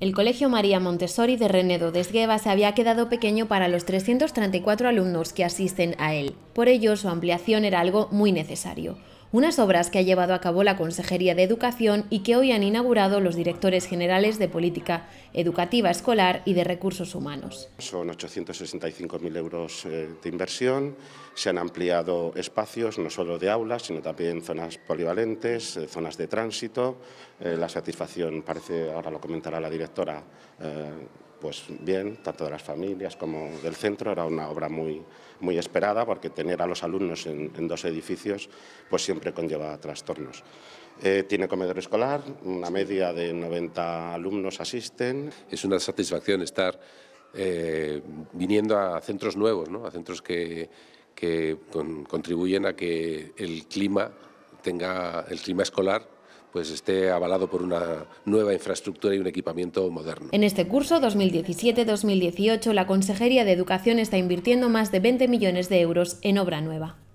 El Colegio María Montessori de Renedo de Esgueva se había quedado pequeño para los 334 alumnos que asisten a él. Por ello, su ampliación era algo muy necesario unas obras que ha llevado a cabo la Consejería de Educación y que hoy han inaugurado los directores generales de Política Educativa Escolar y de Recursos Humanos. Son 865.000 euros eh, de inversión, se han ampliado espacios, no solo de aulas, sino también zonas polivalentes, eh, zonas de tránsito, eh, la satisfacción parece, ahora lo comentará la directora, pues bien, tanto de las familias como del centro. Era una obra muy, muy esperada porque tener a los alumnos en, dos edificios pues siempre conlleva trastornos. Eh, tiene comedor escolar, una media de 90 alumnos asisten. Es una satisfacción estar eh, viniendo a centros nuevos, ¿no? a centros que, contribuyen a que el clima tenga el clima escolar pues esté avalado por una nueva infraestructura y un equipamiento moderno. En este curso 2017-2018, la Consejería de Educación está invirtiendo más de 20 millones de euros en obra nueva.